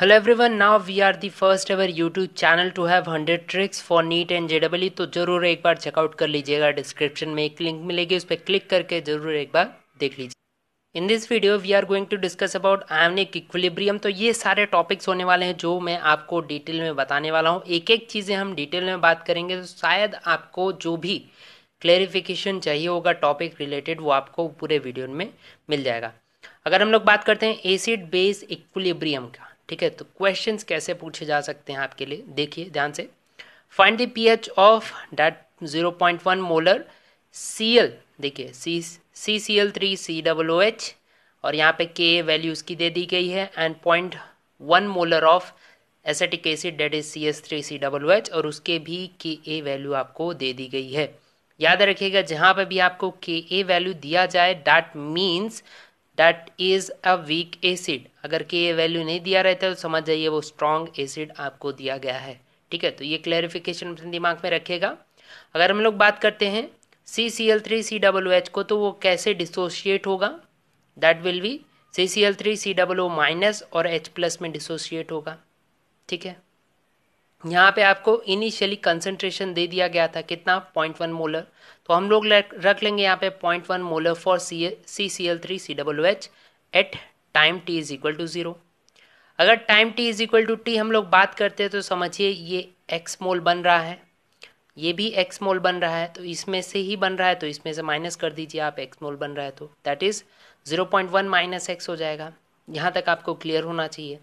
hello everyone now we are the first ever YouTube channel to have hundred tricks for NEET and जेडबली तो ज़रूर एक बार checkout कर लीजिएगा डिस्क्रिप्शन में एक लिंक मिलेगी उस पर क्लिक करके ज़रूर एक बार देख लीजिए in this video we are going to discuss about ionic equilibrium तो ये सारे टॉपिक्स होने वाले हैं जो मैं आपको डिटेल में बताने वाला हूँ एक एक चीज़ें हम डिटेल में बात करेंगे तो शायद आपको जो भी क्लेरिफिकेशन चाहिए होगा टॉपिक रिलेटेड वो आपको पूरे वीडियो में मिल जाएगा अगर हम लोग बात करते हैं एसिड बेस इक्विलिब्रियम का ठीक है तो क्वेश्चंस कैसे पूछे जा सकते हैं आपके लिए देखिए ध्यान से find the pH of that zero point one molar C L देखिए C C C L three C double O H और यहाँ पे के वैल्यू उसकी दे दी गई है and point one molar of acetic acid that is C S three C double O H और उसके भी के ए वैल्यू आपको दे दी गई है याद रखिएगा जहाँ पे भी आपको के ए वैल्यू दिया जाए that means that is a weak acid अगर के ये वैल्यू नहीं दिया रहता है तो समझ जाइए वो स्ट्रॉन्ग एसिड आपको दिया गया है ठीक है तो ये क्लैरिफिकेशन अपने दिमाग में रखेगा अगर हम लोग बात करते हैं C C L three C W H को तो वो कैसे डिसोशिएट होगा that will be C C L three C W minus और एच प्लस में डिसोशिएट होगा ठीक है यहाँ पे आपको इनिशियली कंसेंट्रेशन दे दिया गया था कितना पॉइंट वन मोलर तो हम लोग रख लेंगे यहाँ पे point one molar for C C C L three C W H at time T is equal to zero अगर time T is equal to T हम लोग बात करते हैं तो समझिए ये एक्स मोल बन रहा है ये भी एक्स मोल बन रहा है तो इसमें से ही बन रहा है तो इसमें से माइनस कर दीजिए आप एक्स मोल बन रहा है तो that is zero point one minus X हो जाएगा यहाँ तक आपको क्लियर होना चाहिए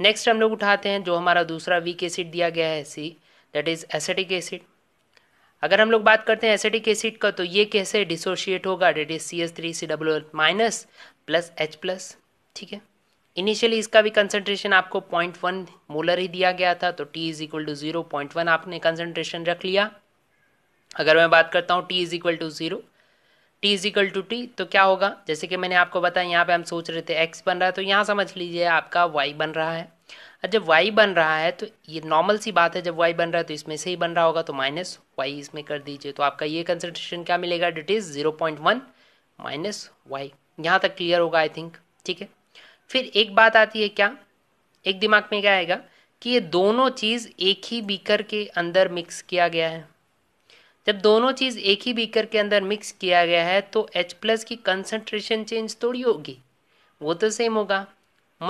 नेक्स्ट हम लोग उठाते हैं जो हमारा दूसरा वीक एसिड दिया गया है C that is acetic acid अगर हम लोग बात करते हैं एसिटिक एसिड का तो ये कैसे डिसोशिएट होगा that is C S three C W L minus plus H plus ठीक है इनिशियली इसका भी कंसनट्रेशन आपको पॉइंट वन मोलर ही दिया गया था तो T is equal to zero point one आपने कंसनट्रेशन रख लिया अगर मैं बात करता हूँ T is equal to zero t is equal to T तो क्या होगा जैसे कि मैंने आपको बताया यहाँ पे हम सोच रहे थे एक्स बन रहा है तो यहाँ समझ लीजिए आपका वाई बन रहा है और जब वाई बन रहा है तो ये नॉर्मल सी बात है जब वाई बन रहा है तो इसमें से ही बन रहा होगा तो माइनस वाई इसमें कर दीजिए तो आपका ये कंसनट्रेशन क्या मिलेगा that is zero point one minus Y यहाँ तक क्लियर होगा आई थिंक ठीक है फिर एक बात आती है क्या एक दिमाग में क्या आएगा कि ये दोनों चीज़ एक ही बीकर के अंदर मिक्स किया गया है जब दोनों चीज़ एक ही बीकर के अंदर मिक्स किया गया है तो H प्लस की कंसनट्रेशन चेंज थोड़ी होगी वो तो सेम होगा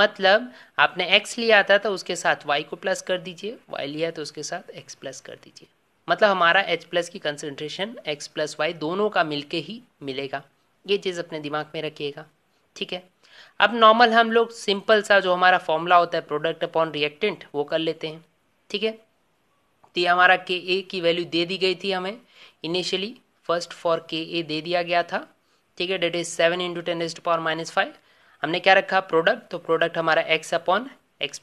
मतलब आपने x लिया था तो उसके साथ y को प्लस कर दीजिए y लिया तो उसके साथ x प्लस कर दीजिए मतलब हमारा h प्लस की कंसनट्रेशन x प्लस वाई दोनों का मिलके ही मिलेगा ये चीज़ अपने दिमाग में रखिएगा ठीक है अब नॉर्मल हम लोग सिंपल सा जो हमारा फॉर्मूला होता है प्रोडक्ट अपॉन रिएक्टेंट वो कर लेते हैं ठीक है तो ये हमारा के ए की वैल्यू दे दी गई थी हमें इनिशियली फर्स्ट फॉर के ए दे दिया गया था ठीक है that is seven into ten as power minus five हमने क्या रखा प्रोडक्ट तो प्रोडक्ट हमारा X upon X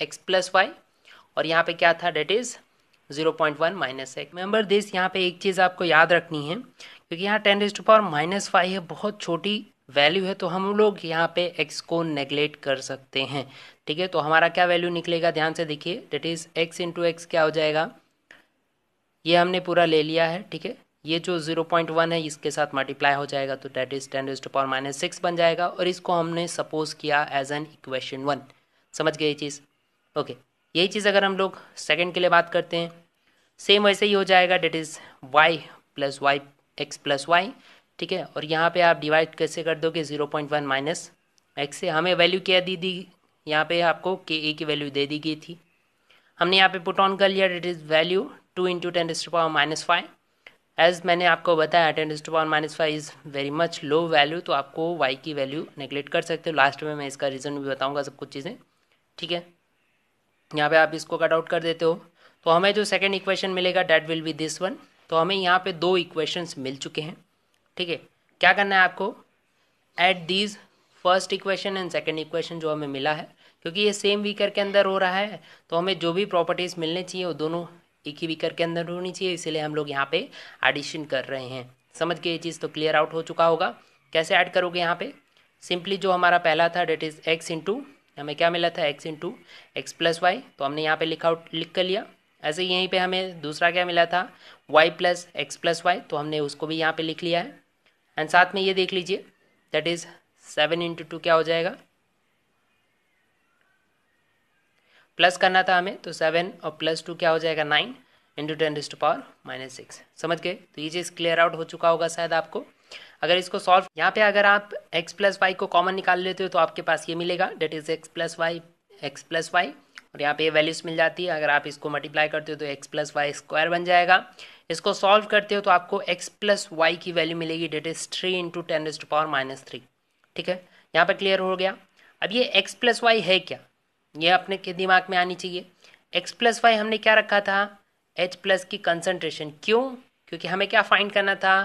X plus Y और यहाँ पे क्या था that is zero point one minus X member this यहाँ पे एक चीज़ आपको याद रखनी है क्योंकि यहाँ ten as power minus five है बहुत छोटी वैल्यू है तो हम लोग यहाँ पे एक्स को नेग्लेक्ट कर सकते हैं ठीक है तो हमारा क्या वैल्यू निकलेगा ध्यान से देखिए that is X into X क्या हो जाएगा ये हमने पूरा ले लिया है ठीक है ये जो 0.1 है इसके साथ मल्टीप्लाई हो जाएगा तो that is ten to power minus six बन जाएगा और इसको हमने सपोज किया एज एन इक्वेशन वन समझ गए ये चीज़ ओके यही चीज़ अगर हम लोग सेकेंड के लिए बात करते हैं सेम वैसे ही हो जाएगा that is Y plus Y X plus Y ठीक है और यहाँ पे आप डिवाइड कैसे कर दोगे zero point one minus X से हमें वैल्यू क्या दी दी यहाँ पे आपको के ए की वैल्यू दे दी गई थी हमने यहाँ पे पुट ऑन कर लिया that is value two into ten raised power minus five as मैंने आपको बताया ten raised power minus five is very much low value तो आपको वाई की वैल्यू नेग्लेक्ट कर सकते हो लास्ट में मैं इसका रीज़न भी बताऊँगा सब कुछ चीज़ें ठीक है यहाँ पे आप इसको कट आउट कर देते हो तो हमें जो सेकेंड इक्वेशन मिलेगा that will be this one तो हमें यहाँ पे दो इक्वेशंस मिल चुके हैं ठीक है क्या करना है आपको add these first equation and second equation जो हमें मिला है क्योंकि ये सेम वीकर के अंदर हो रहा है तो हमें जो भी प्रॉपर्टीज़ मिलने चाहिए वो दोनों एक ही वीकर के अंदर होनी चाहिए इसीलिए हम लोग यहाँ पे एडिशन कर रहे हैं समझ के ये चीज़ तो क्लियर आउट हो चुका होगा कैसे ऐड करोगे यहाँ पे सिंपली जो हमारा पहला था डेट इज़ एक्स इंटू हमें क्या मिला था X into X plus Y तो हमने यहाँ पे लिखा लिख कर लिया ऐसे ही यहीं पे हमें दूसरा क्या मिला था Y plus X plus Y तो हमने उसको भी यहाँ पे लिख लिया है एंड साथ में ये देख लीजिए that is seven into two क्या हो जाएगा प्लस करना था हमें तो सेवन और प्लस टू क्या हो जाएगा nine into ten raised power minus six समझ गए तो ये चीज़ क्लियर आउट हो चुका होगा शायद आपको अगर इसको सॉल्व यहाँ पे अगर आप एक्स प्लस वाई को कॉमन निकाल लेते हो तो आपके पास ये मिलेगा that is X plus Y X plus Y और यहाँ पे ये वैल्यूज़ मिल जाती है अगर आप इसको मल्टीप्लाई करते हो तो एक्स प्लस वाई स्क्वायर बन जाएगा इसको सॉल्व करते हो तो आपको एक्स प्लस वाई की वैल्यू मिलेगी that is three into ten raised power minus three ठीक है यहाँ पर क्लियर हो गया अब ये एक्स प्लस वाई है क्या ये अपने के दिमाग में आनी चाहिए एक्स प्लस वाई हमने क्या रखा था एच प्लस की कंसनट्रेशन क्यों क्योंकि हमें क्या फाइंड करना था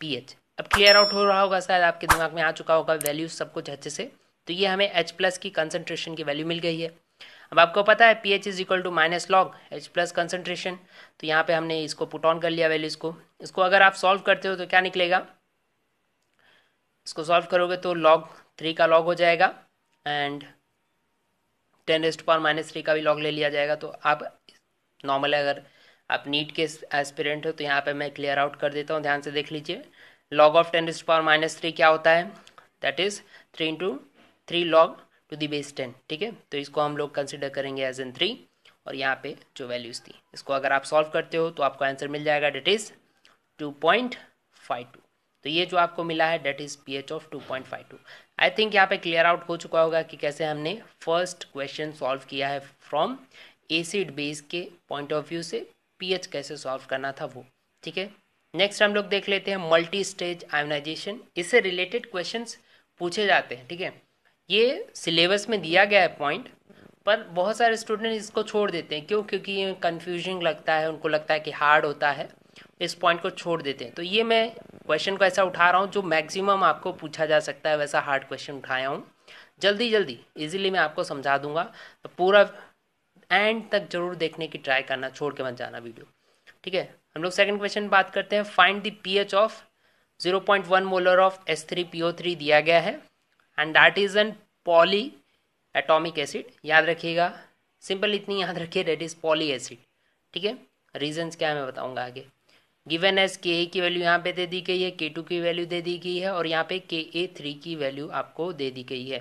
पी एच अब क्लियर आउट हो रहा होगा शायद आपके दिमाग में आ चुका होगा वैल्यू सब कुछ अच्छे से तो ये हमें एच प्लस की कंसनट्रेशन की वैल्यू मिल गई है अब आपको पता है P H is equal to minus log H plus concentration तो यहाँ पे हमने इसको पुट ऑन कर लिया वैल्यूज को इसको अगर आप सॉल्व करते हो तो क्या निकलेगा इसको सॉल्व करोगे तो लॉग थ्री का लॉग हो जाएगा and ten as to power minus three का भी लॉग ले लिया जाएगा तो आप नॉर्मल अगर आप नीट के एस्पिरेंट हो तो यहाँ पे मैं क्लियर आउट कर देता हूँ ध्यान से देख लीजिए log of ten as to power minus three क्या होता है that is three into three log to the base ten ठीक है तो इसको हम लोग कंसिडर करेंगे एज एन थ्री और यहाँ पे जो वैल्यूज़ थी इसको अगर आप सॉल्व करते हो तो आपको आंसर मिल जाएगा that is two point five two तो ये जो आपको मिला है that is P H of two point five two I think यहाँ पे क्लियर आउट हो चुका होगा कि कैसे हमने फर्स्ट क्वेश्चन सॉल्व किया है फ्रॉम एसिड बेस के पॉइंट ऑफ व्यू से पीएच कैसे सॉल्व करना था वो ठीक है नेक्स्ट हम लोग देख लेते हैं मल्टी स्टेज आयोनाइजेशन इससे रिलेटेड क्वेश्चन पूछे जाते हैं ठीक है ये सिलेबस में दिया गया है पॉइंट पर बहुत सारे स्टूडेंट इसको छोड़ देते हैं क्यों क्योंकि ये कन्फ्यूजिंग लगता है उनको लगता है कि हार्ड होता है इस पॉइंट को छोड़ देते हैं तो ये मैं क्वेश्चन को ऐसा उठा रहा हूँ जो मैक्सिमम आपको पूछा जा सकता है वैसा हार्ड क्वेश्चन उठाया हूँ जल्दी जल्दी इजीली मैं आपको समझा दूंगा तो पूरा एंड तक जरूर देखने की ट्राई करना छोड़ के मत जाना वीडियो ठीक है हम लोग सेकंड क्वेश्चन बात करते हैं find the pH of 0.1 molar of S three दिया गया है and that is an polyatomic acid याद रखिएगा सिंपल इतनी याद रखिए डेट इज पॉली एसिड ठीक है रीजन क्या है मैं बताऊँगा आगे गिवन एज के ए की वैल्यू यहाँ पे दे दी गई है के टू की वैल्यू दे दी गई है और यहाँ पे के ए थ्री की वैल्यू आपको दे दी गई है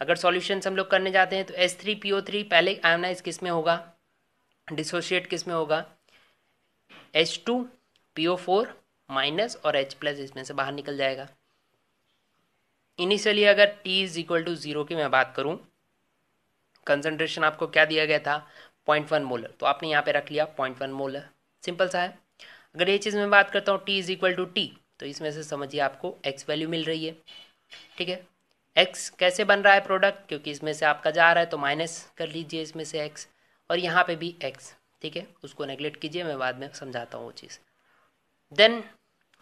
अगर सॉल्यूशन हम लोग करने जाते हैं तो S three P O three पहले आयोनाइज किस में होगा डिसोशिएट किस में होगा H two P O four minus और एच प्लस इसमें से बाहर निकल जाएगा इनिशियली अगर T is equal to zero की मैं बात करूँ कंसनट्रेशन आपको क्या दिया गया था पॉइंट वन मोलर तो आपने यहाँ पे रख लिया पॉइंट वन मोलर सिंपल सा है अगर ये चीज़ मैं बात करता हूँ T is equal to T तो इसमें से समझिए आपको एक्स वैल्यू मिल रही है ठीक है एक्स कैसे बन रहा है प्रोडक्ट क्योंकि इसमें से आपका जा रहा है तो माइनस कर लीजिए इसमें से एक्स और यहाँ पे भी एक्स ठीक है उसको नेग्लेक्ट कीजिए मैं बाद में समझाता हूँ वो चीज़ देन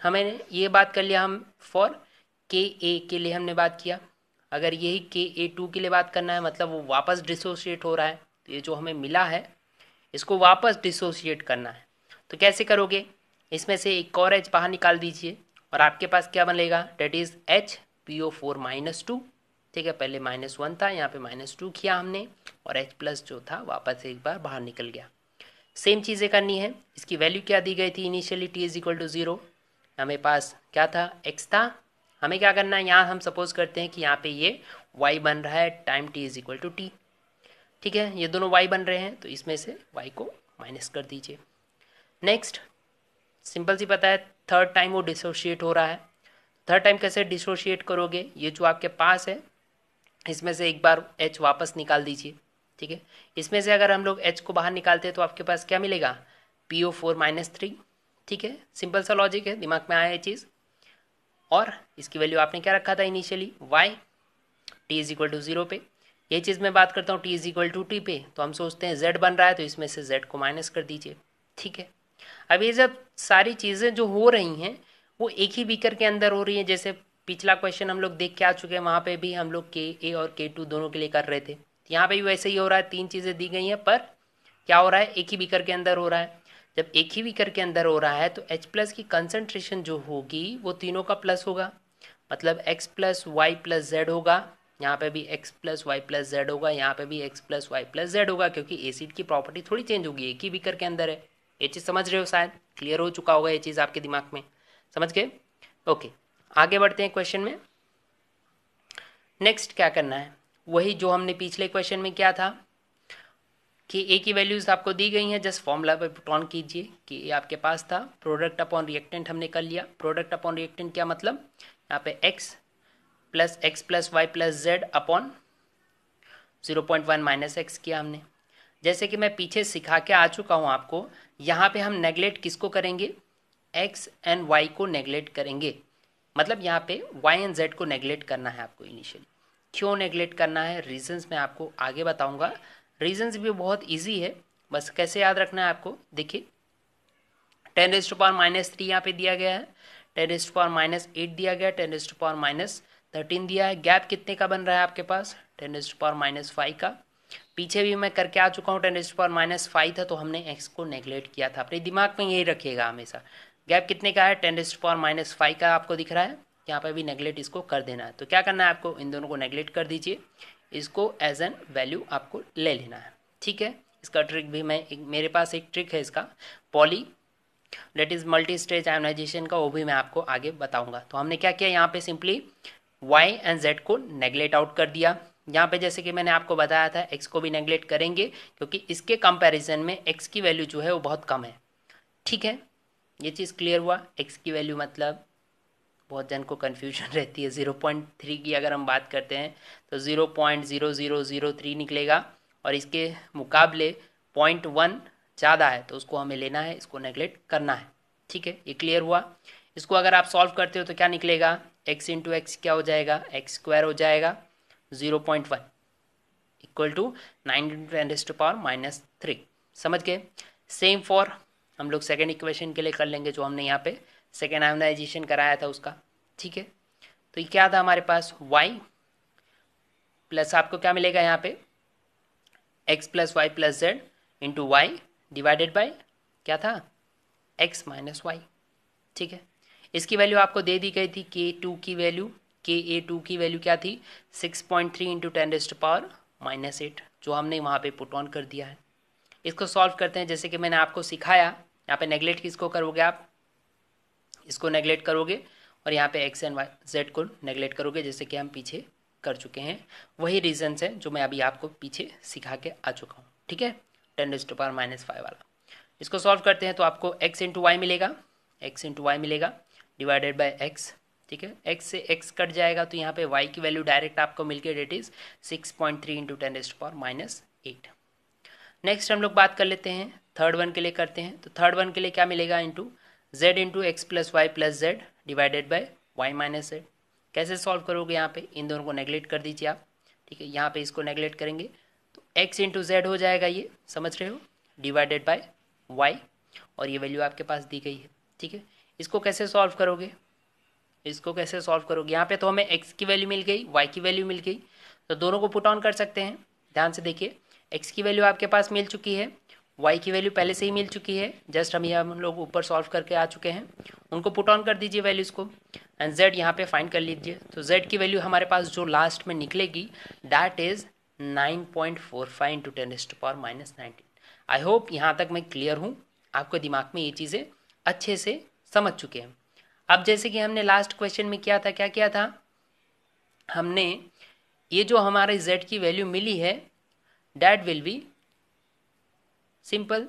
हमें ये बात कर लिया हम फॉर के ए के लिए हमने बात किया अगर यही के ए टू के लिए बात करना है मतलब वो वापस डिसोशिएट हो रहा है तो ये जो हमें मिला है इसको वापस डिसोशिएट करना है तो कैसे करोगे इसमें से एक और एच बाहर निकाल दीजिए और आपके पास क्या बनेगा that is H P O four minus two ठीक है पहले माइनस वन था यहाँ पे माइनस टू किया हमने और एच प्लस जो था वापस एक बार बाहर निकल गया सेम चीज़ें करनी है इसकी वैल्यू क्या दी गई थी initially T is equal to zero हमें पास क्या था एक्स था हमें क्या करना है यहाँ हम सपोज करते हैं कि यहाँ पे ये वाई बन रहा है time T is equal to T ठीक है ये दोनों वाई बन रहे हैं तो इसमें से वाई को माइनस कर दीजिए नेक्स्ट सिंपल सी पता है थर्ड टाइम वो डिसोशिएट हो रहा है थर्ड टाइम कैसे डिसोशिएट करोगे ये जो आपके पास है इसमें से एक बार एच वापस निकाल दीजिए ठीक है इसमें से अगर हम लोग एच को बाहर निकालते हैं तो आपके पास क्या मिलेगा P O four minus three ठीक है सिंपल सा लॉजिक है दिमाग में आया ये चीज़ और इसकी वैल्यू आपने क्या रखा था initially Y T is equal to zero पे ये चीज़ मैं बात करता हूँ T is equal to T पे तो हम सोचते हैं जेड बन रहा है तो इसमें से जेड को माइनस कर दीजिए ठीक है अब ये जब सारी चीज़ें जो हो रही हैं वो एक ही बीकर के अंदर हो रही हैं जैसे पिछला क्वेश्चन हम लोग देख के आ चुके हैं वहाँ पे भी हम लोग के ए और के टू दोनों के लिए कर रहे थे यहाँ पे भी वैसे ही हो रहा है तीन चीज़ें दी गई हैं पर क्या हो रहा है एक ही बीकर के अंदर हो रहा है जब एक ही बीकर के अंदर हो रहा है तो एच प्लस की कंसनट्रेशन जो होगी वो तीनों का प्लस होगा मतलब X plus Y plus Z होगा यहाँ पे भी X plus Y plus Z होगा यहाँ पे भी X plus Y plus Z होगा क्योंकि एसिड की प्रॉपर्टी थोड़ी चेंज होगी एक ही बीकर के अंदर है ये चीज़ समझ रहे हो शायद क्लियर हो चुका होगा ये चीज़ आपके दिमाग में समझ गए ओके आगे बढ़ते हैं क्वेश्चन में नेक्स्ट क्या करना है वही जो हमने पिछले क्वेश्चन में क्या था कि ए की वैल्यूज़ आपको दी गई हैं जस्ट फॉर्मूला पर पुट ऑन कीजिए कि ये आपके पास था प्रोडक्ट अपॉन रिएक्टेंट हमने कर लिया प्रोडक्ट अपॉन रिएक्टेंट क्या मतलब यहाँ पे X plus X plus Y plus Z upon zero point one minus X किया हमने जैसे कि मैं पीछे सिखा के आ चुका हूँ आपको यहाँ पे हम नेगलेक्ट किसको करेंगे एक्स एंड वाई को नेगलेक्ट करेंगे मतलब यहाँ पे वाई एंड जेड को नेगलेक्ट करना है आपको इनिशियली क्यों नेगलेक्ट करना है रीजंस मैं आपको आगे बताऊंगा रीजंस भी बहुत इजी है बस कैसे याद रखना है आपको देखिए ten raised power minus three यहाँ पे दिया गया है ten raised power minus eight दिया गया ten raised power minus thirteen दिया है गैप कितने का बन रहा है आपके पास ten raised power minus five का पीछे भी मैं करके आ चुका हूँ ten S power minus five था तो हमने एक्स को नेगलेक्ट किया था अपने दिमाग में यही रखिएगा हमेशा गैप कितने का है ten S power minus five का आपको दिख रहा है यहाँ पर भी नेगलेक्ट इसको कर देना है तो क्या करना है आपको इन दोनों को नेग्लेक्ट कर दीजिए इसको एज एन वैल्यू आपको ले लेना है ठीक है इसका ट्रिक भी मैं एक, मेरे पास एक ट्रिक है इसका poly that is multi stage ionization का वो भी मैं आपको आगे बताऊंगा तो हमने क्या किया यहाँ पे सिंपली वाई एंड जेड को नेगलेट आउट कर दिया यहाँ पे जैसे कि मैंने आपको बताया था एक्स को भी नेग्लेक्ट करेंगे क्योंकि इसके कंपैरिजन में एक्स की वैल्यू जो है वो बहुत कम है ठीक है ये चीज़ क्लियर हुआ एक्स की वैल्यू मतलब बहुत जन को कन्फ्यूजन रहती है ज़ीरो पॉइंट थ्री की अगर हम बात करते हैं तो zero point zero zero zero three निकलेगा और इसके मुकाबले पॉइंट वन ज़्यादा है तो उसको हमें लेना है इसको नेग्लेक्ट करना है ठीक है ये क्लियर हुआ इसको अगर आप सॉल्व करते हो तो क्या निकलेगा एक्स इंटू एक्स क्या हो जाएगा एक्स स्क्वायर हो जाएगा zero point one equal to nine ten raised power minus three समझ गए सेम फॉर हम लोग सेकेंड इक्वेशन के लिए कर लेंगे जो हमने यहाँ पे सेकेंड आयोनाइजेशन कराया था उसका ठीक है तो ये क्या था हमारे पास वाई प्लस आपको क्या मिलेगा यहाँ पे X plus Y plus Z into Y divided by क्या था एक्स माइनस वाई ठीक है इसकी वैल्यू आपको दे दी गई थी के टू की वैल्यू के ए टू की वैल्यू क्या थी six point three into ten raised power minus eight जो हमने वहाँ पे पुट ऑन कर दिया है इसको सॉल्व करते हैं जैसे कि मैंने आपको सिखाया यहाँ पे नेगलेक्ट किसको करोगे आप इसको नेगलेक्ट करोगे और यहाँ पे एक्स एंड वाई जेड को नेगलेक्ट करोगे जैसे कि हम पीछे कर चुके हैं वही रीजन्स हैं जो मैं अभी आपको पीछे सिखा के आ चुका हूँ ठीक है ten raised power minus five वाला इसको सॉल्व करते हैं तो आपको एक्स इंटू वाई मिलेगा एक्स इंटू वाई मिलेगा डिवाइडेड बाई एक्स ठीक है एक्स से एक्स कट जाएगा तो यहाँ पे वाई की वैल्यू डायरेक्ट आपको मिलके that is six point three into ten raised power minus eight next हम लोग बात कर लेते हैं थर्ड वन के लिए करते हैं तो थर्ड वन के लिए क्या मिलेगा into Z into X plus Y plus Z divided by Y minus Z कैसे सॉल्व करोगे यहाँ पे इन दोनों को नेगलेक्ट कर दीजिए आप ठीक है यहाँ पे इसको नेगलेक्ट करेंगे तो एक्स इंटू जेड हो जाएगा ये समझ रहे हो डिवाइडेड बाई वाई और ये वैल्यू आपके पास दी गई है ठीक है इसको कैसे सॉल्व करोगे इसको कैसे सॉल्व करोगे यहाँ पे तो हमें एक्स की वैल्यू मिल गई वाई की वैल्यू मिल गई तो दोनों को पुट ऑन कर सकते हैं ध्यान से देखिए एक्स की वैल्यू आपके पास मिल चुकी है वाई की वैल्यू पहले से ही मिल चुकी है जस्ट हम ये हम लोग ऊपर सॉल्व करके आ चुके हैं उनको पुट ऑन कर दीजिए वैल्यूज़ को एंड जेड यहाँ पे फाइंड कर लीजिए तो जेड की वैल्यू हमारे पास जो लास्ट में निकलेगी that is nine point four five into ten raised power minus nineteen I hope यहाँ तक मैं क्लियर हूँ आपके दिमाग में ये चीज़ें अच्छे से समझ चुके हैं अब जैसे कि हमने लास्ट क्वेश्चन में किया था क्या किया था हमने ये जो हमारे z की वैल्यू मिली है that will be simple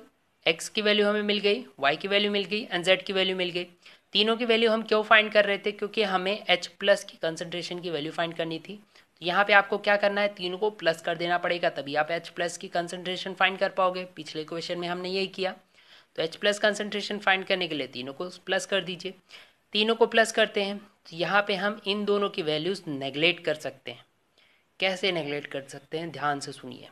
x की वैल्यू हमें मिल गई y की वैल्यू मिल गई एंड z की वैल्यू मिल गई तीनों की वैल्यू हम क्यों फाइंड कर रहे थे क्योंकि हमें H प्लस की कंसनट्रेशन की वैल्यू फाइंड करनी थी तो यहाँ पे आपको क्या करना है तीनों को प्लस कर देना पड़ेगा तभी आप H प्लस की कंसनट्रेशन फाइंड कर पाओगे पिछले क्वेश्चन में हमने यही किया तो H प्लस कंसनट्रेशन फाइंड करने के लिए तीनों को प्लस कर दीजिए तीनों को प्लस करते हैं तो यहाँ पे हम इन दोनों की वैल्यूज़ नेगलेक्ट कर सकते हैं कैसे नेगलेक्ट कर सकते हैं ध्यान से सुनिए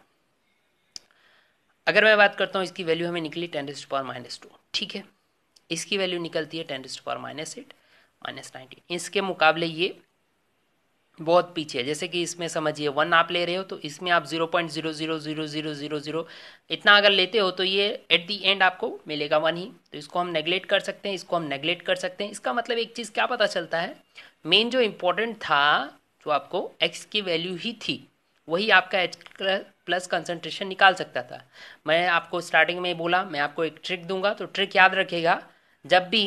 अगर मैं बात करता हूँ इसकी वैल्यू हमें निकली ten to power minus two ठीक है इसकी वैल्यू निकलती है ten to power minus eight minus nineteen इसके मुकाबले ये बहुत पीछे है जैसे कि इसमें समझिए वन आप ले रहे हो तो इसमें आप zero point zero zero zero zero zero zero इतना अगर लेते हो तो ये एट दी एंड आपको मिलेगा वन ही तो इसको हम नेगलेक्ट कर सकते हैं इसको हम नेगलेक्ट कर सकते हैं इसका मतलब एक चीज़ क्या पता चलता है मेन जो इम्पोर्टेंट था जो आपको एक्स की वैल्यू ही थी वही आपका एच प्लस कंसनट्रेशन निकाल सकता था मैं आपको स्टार्टिंग में बोला मैं आपको एक ट्रिक दूंगा तो ट्रिक याद रखेगा जब भी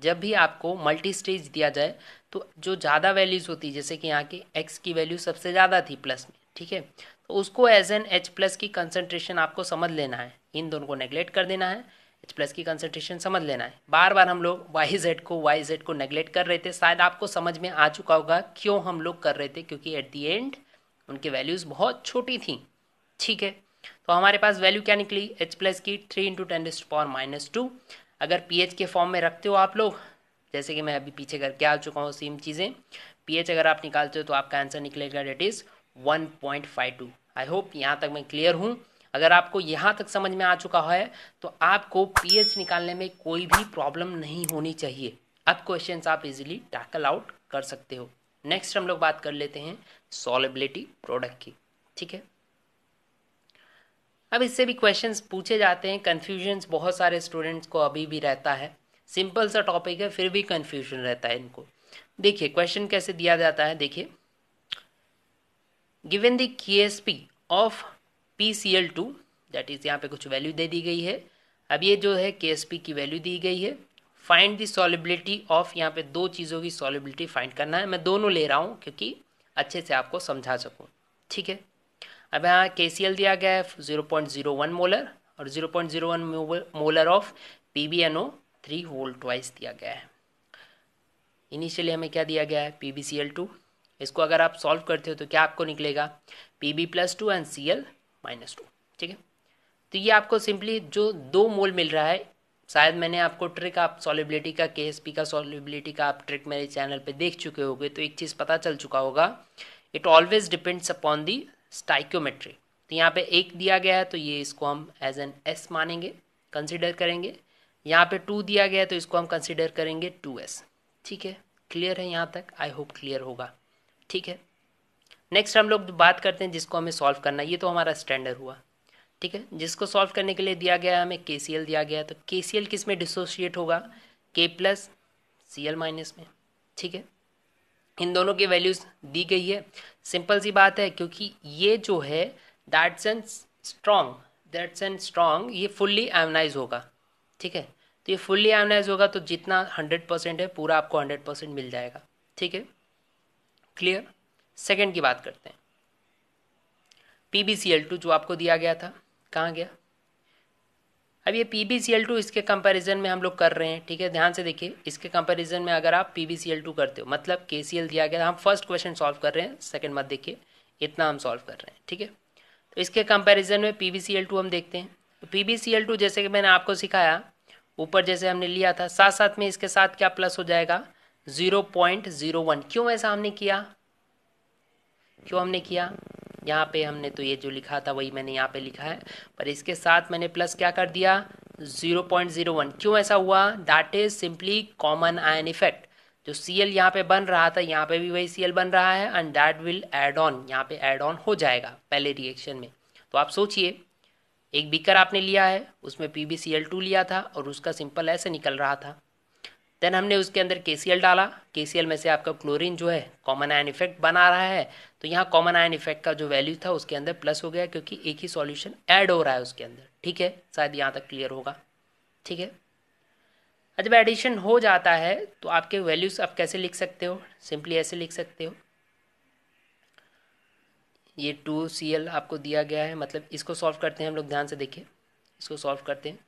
जब भी आपको मल्टी स्टेज दिया जाए तो जो ज़्यादा वैल्यूज़ होती जैसे कि यहाँ की एक्स की वैल्यू सबसे ज़्यादा थी प्लस में ठीक है तो उसको एज एन एच प्लस की कंसनट्रेशन आपको समझ लेना है इन दोनों को नेग्लेक्ट कर देना है एच प्लस की कंसनट्रेशन समझ लेना है बार बार हम लोग वाई जेड को वाई जेड को नेग्लेक्ट कर रहे थे शायद आपको समझ में आ चुका होगा क्यों हम लोग कर रहे थे क्योंकि एट दी एंड उनकी वैल्यूज़ बहुत छोटी थी ठीक है तो हमारे पास वैल्यू क्या निकली एच प्लस की three into ten power minus two अगर पीएच के फॉर्म में रखते हो आप लोग जैसे कि मैं अभी पीछे करके आ चुका हूँ सेम चीज़ें पीएच अगर आप निकालते हो तो आपका आंसर निकलेगा that is one point five two I hope यहाँ तक मैं क्लियर हूँ अगर आपको यहाँ तक समझ में आ चुका है तो आपको पीएच निकालने में कोई भी प्रॉब्लम नहीं होनी चाहिए अब क्वेश्चंस आप इजीली टैकल आउट कर सकते हो नेक्स्ट हम लोग बात कर लेते हैं सॉलेबिलिटी प्रोडक्ट की ठीक है अब इससे भी क्वेश्चंस पूछे जाते हैं कन्फ्यूजन्स बहुत सारे स्टूडेंट्स को अभी भी रहता है सिंपल सा टॉपिक है फिर भी कन्फ्यूजन रहता है इनको देखिए क्वेश्चन कैसे दिया जाता है देखिए given the K S P of P C L two that is यहाँ पे कुछ वैल्यू दे दी गई है अब ये जो है के एस पी की वैल्यू दी गई है फाइंड द सॉलिबिलिटी ऑफ यहाँ पे दो चीज़ों की सॉलिबिलिटी फाइंड करना है मैं दोनों ले रहा हूँ क्योंकि अच्छे से आपको समझा सकूँ ठीक है अब यहाँ के दिया गया है zero point zero one molar और zero point zero one molar of P B N O three volt wise दिया गया है इनिशियली हमें क्या दिया गया है P B C L two इसको अगर आप सॉल्व करते हो तो क्या आपको निकलेगा P B plus two and C L minus two ठीक है तो ये आपको सिंपली जो दो मोल मिल रहा है शायद मैंने आपको ट्रिक आप सॉलिबिलिटी का के एस पी का सॉलिबिलिटी का आप ट्रिक मेरे चैनल पे देख चुके होगे तो एक चीज़ पता चल चुका होगा it always depends upon the stoichiometry तो यहाँ पे एक दिया गया है तो ये इसको हम एज एन एस मानेंगे कंसिडर करेंगे यहाँ पे टू दिया गया है तो इसको हम कंसिडर करेंगे टू एस ठीक है क्लियर है यहाँ तक आई होप क्लियर होगा ठीक है नेक्स्ट हम लोग बात करते हैं जिसको हमें सॉल्व करना ये तो हमारा स्टैंडर्ड हुआ ठीक है जिसको सॉल्व करने के लिए दिया गया है हमें के दिया गया तो के सी किस में डिसोशिएट होगा के प्लस सी माइनस में ठीक है इन दोनों की वैल्यूज दी गई है सिंपल सी बात है क्योंकि ये जो है that's and strong that's and strong ये फुल्ली एमनाइज होगा ठीक है तो ये फुल्ली एमनाइज होगा तो जितना हंड्रेड परसेंट है पूरा आपको हंड्रेड परसेंट मिल जाएगा ठीक है क्लियर सेकेंड की बात करते हैं P B C L two जो आपको दिया गया था कहाँ गया अब ये P B C L two इसके कंपेरिजन में हम लोग कर रहे हैं ठीक है ध्यान से देखिए इसके कंपेरिजन में अगर आप P B C L two करते हो मतलब के सी एल दिया गया हम फर्स्ट क्वेश्चन सॉल्व कर रहे हैं सेकेंड मत देखिए इतना हम सॉल्व कर रहे हैं ठीक है तो इसके कंपेरिजन में P B C L two हम देखते हैं तो पी जैसे कि मैंने आपको सिखाया ऊपर जैसे हमने लिया था साथ साथ में इसके साथ क्या प्लस हो जाएगा ज़ीरो पॉइंट ज़ीरो वन क्यों ऐसा हमने किया क्यों हमने किया यहाँ पे हमने तो ये जो लिखा था वही मैंने यहाँ पे लिखा है पर इसके साथ मैंने प्लस क्या कर दिया 0.01 क्यों ऐसा हुआ that is simply common ion effect जो सी एल यहाँ पे बन रहा था यहाँ पे भी वही सी एल बन रहा है and that will add on यहाँ पे एड ऑन हो जाएगा पहले रिएक्शन में तो आप सोचिए एक बीकर आपने लिया है उसमें P B C L two लिया था और उसका सिंपल ऐसे निकल रहा था देन हमने उसके अंदर के डाला के में से आपका क्लोरीन जो है कॉमन आयन इफेक्ट बना रहा है तो यहाँ कॉमन आयन इफेक्ट का जो वैल्यू था उसके अंदर प्लस हो गया क्योंकि एक ही सॉल्यूशन ऐड हो रहा है उसके अंदर ठीक है शायद यहाँ तक क्लियर होगा ठीक है जब एडिशन हो जाता है तो आपके वैल्यूज आप कैसे लिख सकते हो सिंपली ऐसे लिख सकते हो ये टू सी एल आपको दिया गया है मतलब इसको सॉल्व करते हैं हम लोग ध्यान से देखिए इसको सॉल्व करते हैं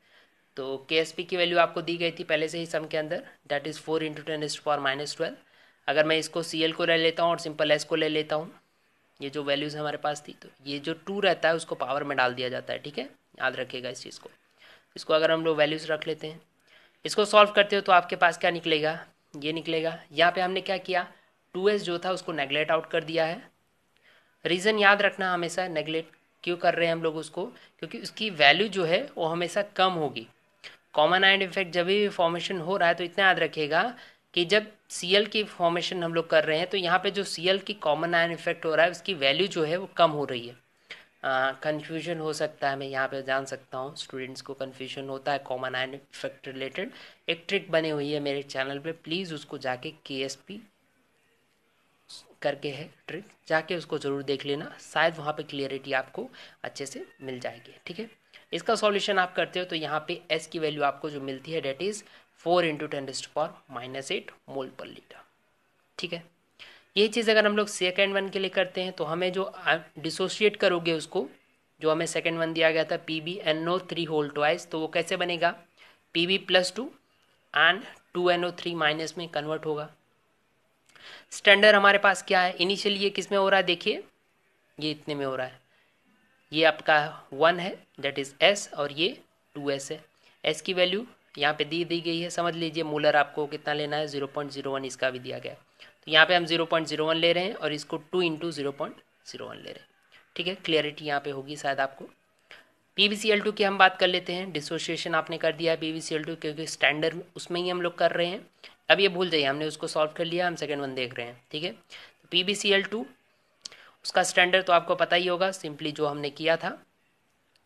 तो के की वैल्यू आपको दी गई थी पहले से ही सम के अंदर that is four into ten is for minus twelve अगर मैं इसको सी एल को ले लेता हूँ और सिंपल एस को ले लेता हूँ ये जो वैल्यूज़ हमारे पास थी तो ये जो टू रहता है उसको पावर में डाल दिया जाता है ठीक है याद रखिएगा इस चीज़ को इसको अगर हम लोग वैल्यूज़ रख लेते हैं इसको सॉल्व करते हो तो आपके पास क्या निकलेगा ये निकलेगा यहाँ पे हमने क्या किया टू एस जो था उसको नेगलेक्ट आउट कर दिया है रीज़न याद रखना हमेशा नेगलेक्ट क्यों कर रहे हैं हम लोग उसको क्योंकि उसकी वैल्यू जो है वो हमेशा कम होगी कॉमन आयन इफेक्ट जब भी फॉर्मेशन हो रहा है तो इतना याद रखिएगा कि जब सी की फॉर्मेशन हम लोग कर रहे हैं तो यहाँ पे जो सी की कॉमन आयन इफेक्ट हो रहा है उसकी वैल्यू जो है वो कम हो रही है कन्फ्यूजन uh, हो सकता है मैं यहाँ पे जान सकता हूँ स्टूडेंट्स को कन्फ्यूजन होता है कॉमन आयन इफेक्ट रिलेटेड एक ट्रिक बनी हुई है मेरे चैनल पे प्लीज़ उसको जाके के एस पी करके है ट्रिक जाके उसको ज़रूर देख लेना शायद वहाँ पर क्लियरिटी आपको अच्छे से मिल जाएगी ठीक है इसका सॉल्यूशन आप करते हो तो यहाँ पे एस की वैल्यू आपको जो मिलती है that is four into ten raised power minus eight mole per litre ठीक है ये चीज़ अगर हम लोग सेकेंड वन के लिए करते हैं तो हमें जो डिसोशिएट करोगे उसको जो हमें सेकेंड वन दिया गया था P B N O three whole twice तो वो कैसे बनेगा P B plus two and two N O three minus में कन्वर्ट होगा स्टैंडर्ड हमारे पास क्या है इनिशियली ये किस में हो रहा है देखिए ये इतने में हो रहा है ये आपका वन है दैट इज़ एस और ये टू एस है एस की वैल्यू यहाँ पे दी दी गई है समझ लीजिए मूलर आपको कितना लेना है ज़ीरो पॉइंट ज़ीरो वन इसका भी दिया गया है तो यहाँ पे हम ज़ीरो पॉइंट ज़ीरो वन ले रहे हैं और इसको two into zero point zero one ले रहे हैं ठीक है क्लियरिटी यहाँ पे होगी शायद आपको P V C L two की हम बात कर लेते हैं डिसोसिएशन आपने कर दिया है P V C L two क्योंकि स्टैंडर्ड उसमें ही हम लोग कर रहे हैं अब ये भूल जाइए हमने उसको सॉल्व कर लिया हम सेकेंड वन देख रहे हैं ठीक है P V C L two उसका स्टैंडर्ड तो आपको पता ही होगा सिंपली जो हमने किया था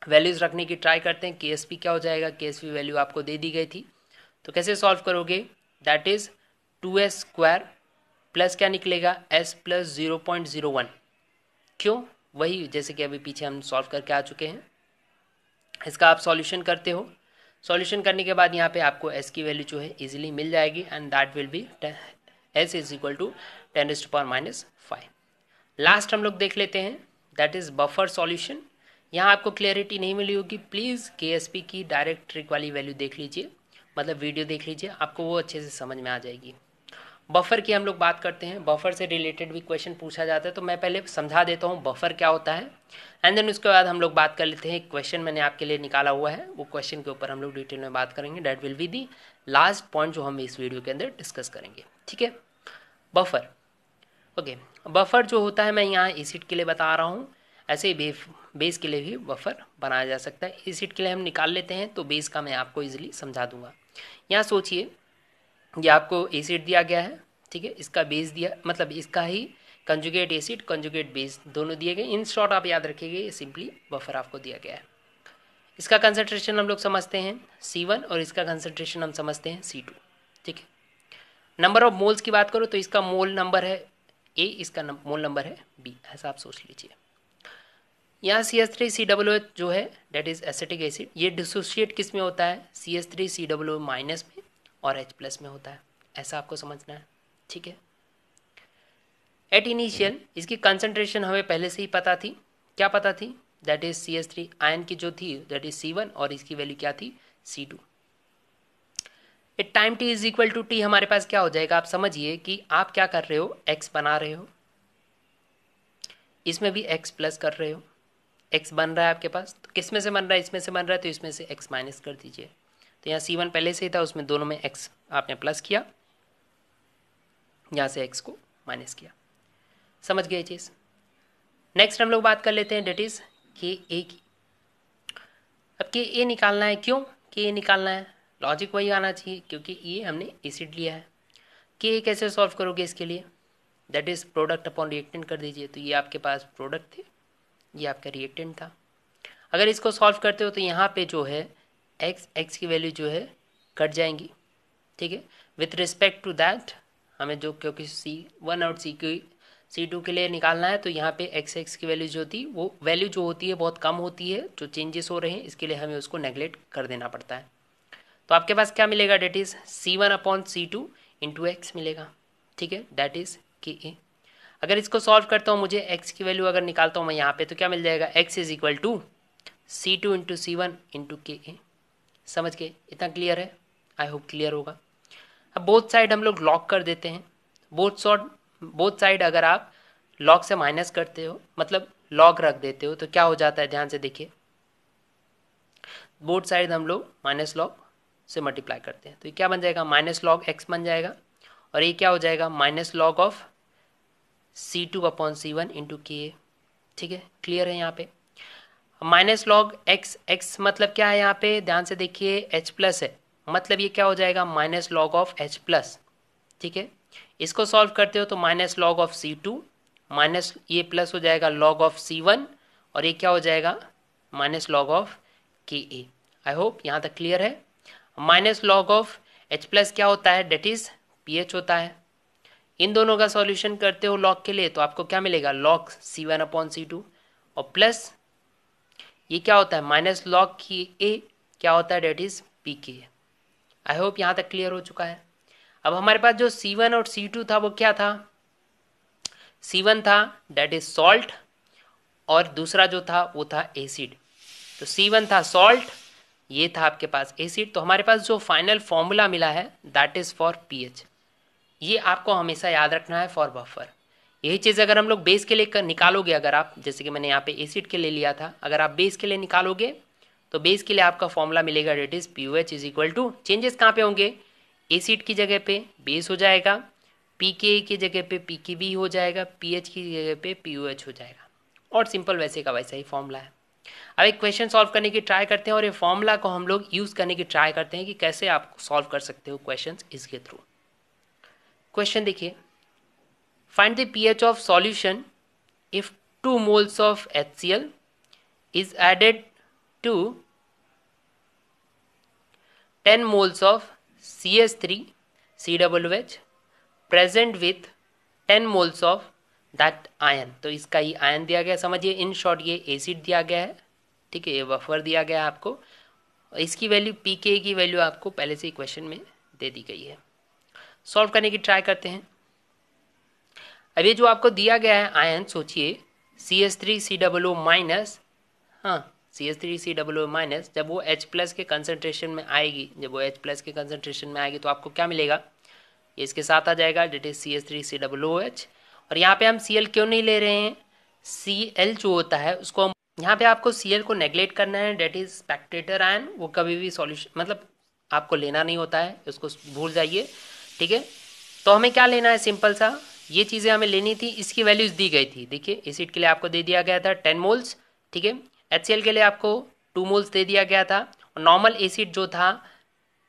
वैल्यूज़ रखने की ट्राई करते हैं के क्या हो जाएगा के वैल्यू आपको दे दी गई थी तो कैसे सॉल्व करोगे that is two S square plus क्या निकलेगा S plus zero point zero one क्यों वही जैसे कि अभी पीछे हम सॉल्व करके आ चुके हैं इसका आप सॉल्यूशन करते हो सॉल्यूशन करने के बाद यहाँ पे आपको एस की वैल्यू जो है इजीली मिल जाएगी and that will be S is equal to ten raised power minus five last हम लोग देख लेते हैं दैट इज़ बफर सॉल्यूशन यहाँ आपको क्लियरिटी नहीं मिली होगी प्लीज़ के की डायरेक्ट ट्रिक वाली वैल्यू देख लीजिए मतलब वीडियो देख लीजिए आपको वो अच्छे से समझ में आ जाएगी बफर की हम लोग बात करते हैं बफर से रिलेटेड भी क्वेश्चन पूछा जाता है तो मैं पहले समझा देता हूँ बफर क्या होता है एंड देन उसके बाद हम लोग बात कर लेते हैं एक क्वेश्चन मैंने आपके लिए निकाला हुआ है वो क्वेश्चन के ऊपर हम लोग डिटेल में बात करेंगे that will be the last point जो हम इस वीडियो के अंदर डिस्कस करेंगे ठीक है बफर ओके बफर जो होता है मैं यहाँ एसिड के लिए बता रहा हूँ ऐसे ही बेफ बेस के लिए भी बफर बनाया जा सकता है एसिड के लिए हम निकाल लेते हैं तो बेस का मैं आपको इजीली समझा दूंगा यहाँ सोचिए ये आपको एसिड दिया गया है ठीक है इसका बेस दिया मतलब इसका ही कंजुगेट एसिड कंजुगेट बेस दोनों दिए गए इन शॉर्ट आप याद रखिएगा ये सिंपली बफर आपको दिया गया है इसका कंसनट्रेशन हम लोग समझते हैं सी वन और इसका कंसनट्रेशन हम समझते हैं सी टू ठीक है नंबर ऑफ मोल्स की बात करो तो इसका मोल नंबर है ए इसका नम, मोल नंबर है बी ऐसा आप सोच लीजिए यहाँ C S three C W H जो है डेट इज़ एसिटिक एसिड ये डिसोशिएट किस में होता है C S three C W minus में और एच प्लस में होता है ऐसा आपको समझना है ठीक है एट इनिशियल इसकी कंसनट्रेशन हमें पहले से ही पता थी क्या पता थी that is C S three ion की जो थी दैट इज़ सी वन और इसकी वैल्यू क्या थी C two at time T is equal to T हमारे पास क्या हो जाएगा आप समझिए कि आप क्या कर रहे हो एक्स बना रहे हो इसमें भी एक्स प्लस कर रहे हो एक्स बन रहा है आपके पास तो किस में से बन रहा है इसमें से बन रहा है तो इसमें से एक्स माइनस कर दीजिए तो यहाँ सी वन पहले से ही था उसमें दोनों में एक्स आपने प्लस किया यहाँ से एक्स को माइनस किया समझ गए चीज़ नेक्स्ट हम लोग बात कर लेते हैं डेट इज़ के ए की अब के ए निकालना है क्यों के ए निकालना है लॉजिक वही आना चाहिए क्योंकि ये हमने एसिड लिया है के कैसे सॉल्व करोगे इसके लिए that is product upon reactant कर दीजिए तो ये आपके पास प्रोडक्ट थे ये आपका रिएक्टेंट था अगर इसको सॉल्व करते हो तो यहाँ पे जो है एक्स एक्स की वैल्यू जो है कट जाएंगी ठीक है विथ रिस्पेक्ट टू दैट हमें जो क्योंकि सी वन और सी की सी टू के लिए निकालना है तो यहाँ पे एक्स एक्स की वैल्यू जो होती है वो वैल्यू जो होती है बहुत कम होती है जो चेंजेस हो रहे हैं इसके लिए हमें उसको नेगलेक्ट कर देना पड़ता है तो आपके पास क्या मिलेगा that is C one upon C two into X मिलेगा ठीक है डैट इज़ के ए अगर इसको सॉल्व करता हूँ मुझे एक्स की वैल्यू अगर निकालता हूँ मैं यहाँ पे तो क्या मिल जाएगा X is equal to C two into C one into K A समझ के इतना क्लियर है आई होप क्लियर होगा अब बोथ साइड हम लोग लॉक कर देते हैं बोथ सॉट बोथ साइड अगर आप लॉक से माइनस करते हो मतलब लॉक रख देते हो तो क्या हो जाता है ध्यान से देखिए बोथ साइड हम लोग माइनस लॉक से मल्टीप्लाई करते हैं तो ये क्या बन जाएगा माइनस लॉग एक्स बन जाएगा और ये क्या हो जाएगा minus log of C two upon C one into K A ठीक है क्लियर है यहाँ पे माइनस लॉग एक्स एक्स मतलब क्या है यहाँ पे ध्यान से देखिए एच प्लस है मतलब ये क्या हो जाएगा minus log of H plus ठीक है इसको सॉल्व करते हो तो minus log of C two minus ये प्लस हो जाएगा लॉग ऑफ सी वन और ये क्या हो जाएगा माइनस लॉग ऑफ के ए आई होप यहाँ तक क्लियर है minus log of H plus क्या होता है डेट इज पी एच होता है इन दोनों का सॉल्यूशन करते हो लॉग के लिए तो आपको क्या मिलेगा log C one upon C two और प्लस ये क्या होता है माइनस लॉग की ए क्या होता है डेट इज पी के आई होप यहाँ तक क्लियर हो चुका है अब हमारे पास जो सी वन और सी टू था वो क्या था सी वन था डेट इज सॉल्ट और दूसरा जो था वो था एसिड तो सी वन था सॉल्ट ये था आपके पास एसिड तो हमारे पास जो फाइनल फॉर्मूला मिला है दैट इज़ फॉर पी ये आपको हमेशा याद रखना है फॉर बफर यही चीज़ अगर हम लोग बेस के लिए निकालोगे अगर आप जैसे कि मैंने यहाँ पे एसिड के लिए लिया था अगर आप बेस के लिए निकालोगे तो बेस के लिए आपका फॉर्मूला मिलेगा that is P H is equal to changes कहाँ पे होंगे एसिड की जगह पे बेस हो जाएगा पी के की जगह पे पी के बी हो जाएगा पी एच की जगह पे पी ओ एच हो जाएगा और सिंपल वैसे का वैसा ही फॉर्मूला है अब एक क्वेश्चन सॉल्व करने की ट्राई करते हैं और ये फॉर्मूला को हम लोग यूज़ करने की ट्राई करते हैं कि कैसे आप सॉल्व कर सकते हो क्वेश्चन इसके थ्रू क्वेश्चन देखिए find the pH of solution if two moles of is added to ten moles of C S three C W H present with ten moles of that ion तो इसका ये ion दिया गया समझिए in short ये acid दिया गया है ठीक है ये वफर दिया गया है आपको इसकी वैल्यू पी के की वैल्यू आपको पहले से इक्वेशन में दे दी गई है सॉल्व करने की ट्राई करते हैं अब ये जो आपको दिया गया है आयन सोचिए C S three C W minus हाँ C S three C W minus जब वो एच प्लस के कंसनट्रेशन में आएगी जब वो एच प्लस के कंसनट्रेशन में आएगी तो आपको क्या मिलेगा ये इसके साथ आ जाएगा that is C S three C W H और यहाँ पे हम सी क्यों नहीं ले रहे हैं सी जो होता है उसको हम यहाँ पे आपको सी को नेग्लेक्ट करना है डेट इज स्पेक्टेटर आयन वो कभी भी सॉल्यूशन मतलब आपको लेना नहीं होता है उसको भूल जाइए ठीक है तो हमें क्या लेना है सिंपल सा ये चीज़ें हमें लेनी थी इसकी वैल्यूज़ दी गई थी देखिए एसिड के लिए आपको दे दिया गया था टेन मोल्स ठीक है एच के लिए आपको टू मोल्स दे दिया गया था और नॉर्मल एसिड जो था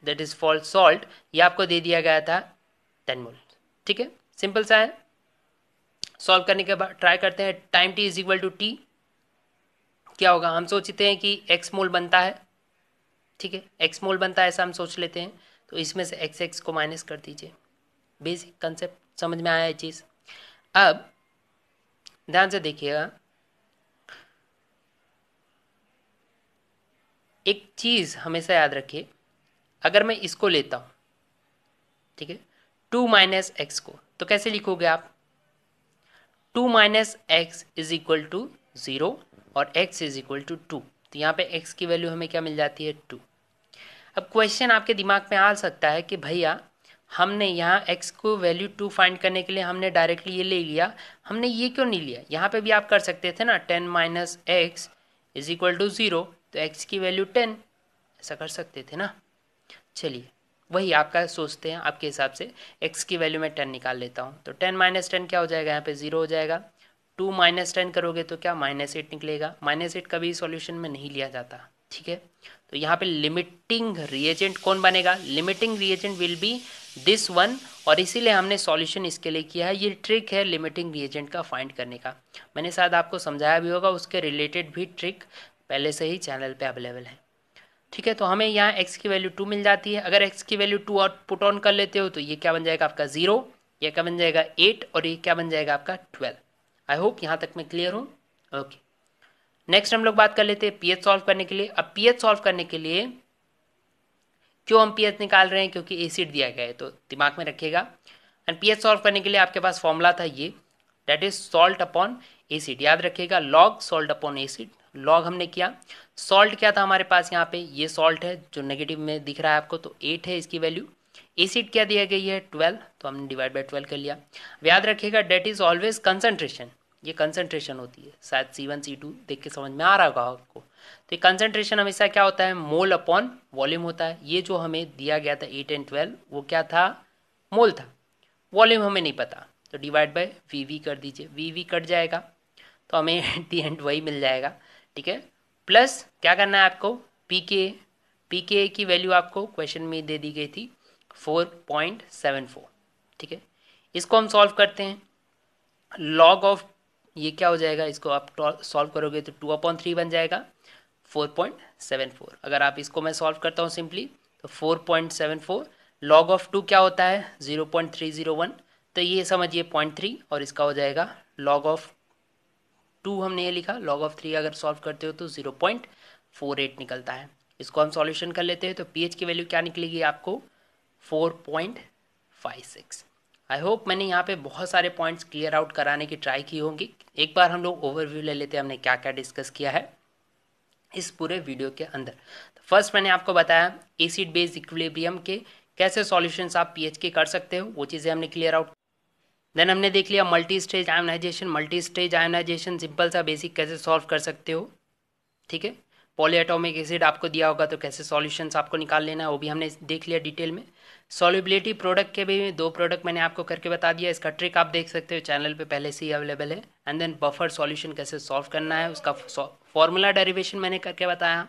दैट इज़ फॉल्ट सॉल्ट ये आपको दे दिया गया था टेन मोल्स ठीक है सिंपल सा है सॉल्व करने के बाद ट्राई करते हैं time T is equal to T क्या होगा हम सोचते हैं कि एक्स मोल बनता है ठीक है एक्स मोल बनता है ऐसा हम सोच लेते हैं तो इसमें से एक्स एक्स को माइनस कर दीजिए बेसिक कंसेप्ट समझ में आया है चीज़ अब ध्यान से देखिएगा एक चीज़ हमेशा याद रखिए अगर मैं इसको लेता हूँ ठीक है टू माइनस एक्स को तो कैसे लिखोगे आप two minus x is equal to zero और x is equal to two तो यहाँ पे x की वैल्यू हमें क्या मिल जाती है टू अब क्वेश्चन आपके दिमाग में आ सकता है कि भैया हमने यहाँ x को वैल्यू टू फाइंड करने के लिए हमने डायरेक्टली ये ले लिया हमने ये क्यों नहीं लिया यहाँ पे भी आप कर सकते थे ना ten minus x is equal to zero तो x की वैल्यू टेन ऐसा कर सकते थे ना चलिए वही आपका सोचते हैं आपके हिसाब से एक्स की वैल्यू में टेन निकाल लेता हूँ तो टेन माइनस टेन क्या हो जाएगा यहाँ पे ज़ीरो हो जाएगा टू माइनस टेन करोगे तो क्या माइनस एट निकलेगा माइनस एट कभी सॉल्यूशन में नहीं लिया जाता ठीक है तो यहाँ पे लिमिटिंग रिएजेंट कौन बनेगा limiting reagent will be this one और इसीलिए हमने सॉल्यूशन इसके लिए किया है ये ट्रिक है लिमिटिंग रिएजेंट का फाइंड करने का मैंने शायद आपको समझाया भी होगा उसके रिलेटेड भी ट्रिक पहले से ही चैनल पे अवेलेबल है ठीक है तो हमें यहाँ एक्स की वैल्यू टू मिल जाती है अगर एक्स की value to output on कर लेते हो तो ये क्या बन जाएगा आपका जीरो ये क्या बन जाएगा एट और ये क्या बन जाएगा आपका ट्वेल्व आई होप यहाँ तक मैं क्लियर हूँ ओके नेक्स्ट हम लोग बात कर लेते हैं पीएच सॉल्व करने के लिए अब पीएच सॉल्व करने के लिए क्यों हम पीएच निकाल रहे हैं क्योंकि एसिड दिया गया है तो दिमाग में रखिएगा एंड पीएच सॉल्व करने के लिए आपके पास फॉर्मूला था ये that is salt upon acid याद रखिएगा log salt upon acid log हमने किया सॉल्ट क्या था हमारे पास यहाँ पे ये सॉल्ट है जो नेगेटिव में दिख रहा है आपको तो एट है इसकी वैल्यू एसिड क्या दिया गई है ट्वेल्व तो हमने डिवाइड बाई ट्वेल्व कर लिया याद रखिएगा डेट इज़ ऑलवेज कंसनट्रेशन ये कंसनट्रेशन होती है शायद सी वन सी टू देख के समझ में आ रहा होगा आपको तो ये कंसनट्रेशन हमेशा क्या होता है मोल अपॉन वॉल्यूम होता है ये जो हमें दिया गया था एट एंड ट्वेल्व वो क्या था मोल था वॉल्यूम हमें नहीं पता तो डिवाइड बाय वी वी कर दीजिए वी वी कट जाएगा तो हमें टी एंड वाई मिल जाएगा ठीक है प्लस क्या करना है आपको पी के पी के की वैल्यू आपको क्वेश्चन में दे दी गई थी फोर पॉइंट सेवन फोर ठीक है इसको हम सॉल्व करते हैं लॉग ऑफ ये क्या हो जाएगा इसको आप सॉल्व करोगे तो टू अपॉन थ्री बन जाएगा फोर पॉइंट सेवन फोर अगर आप इसको मैं सॉल्व करता हूँ सिंपली तो four point seven four log of two क्या होता है zero point three zero one तो ये समझिए पॉइंट थ्री और इसका हो जाएगा लॉग ऑफ टू हमने ये लिखा लॉग ऑफ थ्री अगर सॉल्व करते हो तो जीरो पॉइंट फोर एट निकलता है इसको हम सॉल्यूशन कर लेते हैं तो पी की वैल्यू क्या निकलेगी आपको four point five six I hope मैंने यहाँ पे बहुत सारे पॉइंट्स क्लियर आउट कराने की ट्राई की होंगी एक बार हम लोग ओवरव्यू ले लेते हैं हमने क्या क्या डिस्कस किया है इस पूरे वीडियो के अंदर तो फर्स्ट मैंने आपको बताया एसिड बेस इक्विलिब्रियम के कैसे सॉल्यूशंस आप पीएच के कर सकते हो वो चीज़ें हमने क्लियर आउट देन हमने देख लिया multi stage ionization multi stage ionization simple सा बेसिक कैसे सॉल्व कर सकते हो ठीक है पॉलीएटोमिक एसिड आपको दिया होगा तो कैसे सॉल्यूशंस आपको निकाल लेना है वो भी हमने देख लिया डिटेल में सॉल्युबिलिटी प्रोडक्ट के भी दो प्रोडक्ट मैंने आपको करके बता दिया इसका ट्रिक आप देख सकते हो चैनल पे पहले से ही अवेलेबल है एंड देन बफर सॉल्यूशन कैसे सॉल्व करना है उसका फॉर्मूला डेरिवेशन मैंने करके बताया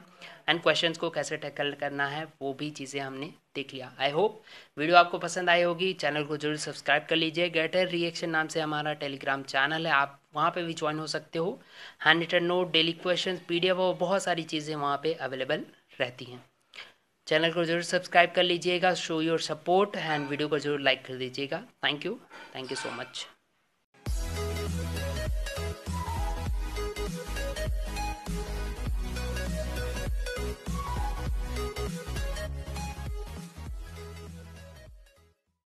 एंड क्वेश्चन को कैसे टैकल करना है वो भी चीज़ें हमने देख लिया आई होप वीडियो आपको पसंद आई होगी चैनल को जरूर सब्सक्राइब कर लीजिए गेटर रिएक्शन नाम से हमारा टेलीग्राम चैनल है आप वहाँ पे भी ज्वाइन हो सकते हो handwritten note daily question P D और बहुत सारी चीज़ें वहाँ पर अवेलेबल रहती हैं चैनल को जरूर सब्सक्राइब कर लीजिएगा show your support and video को जरूर लाइक कर दीजिएगा thank you thank you so much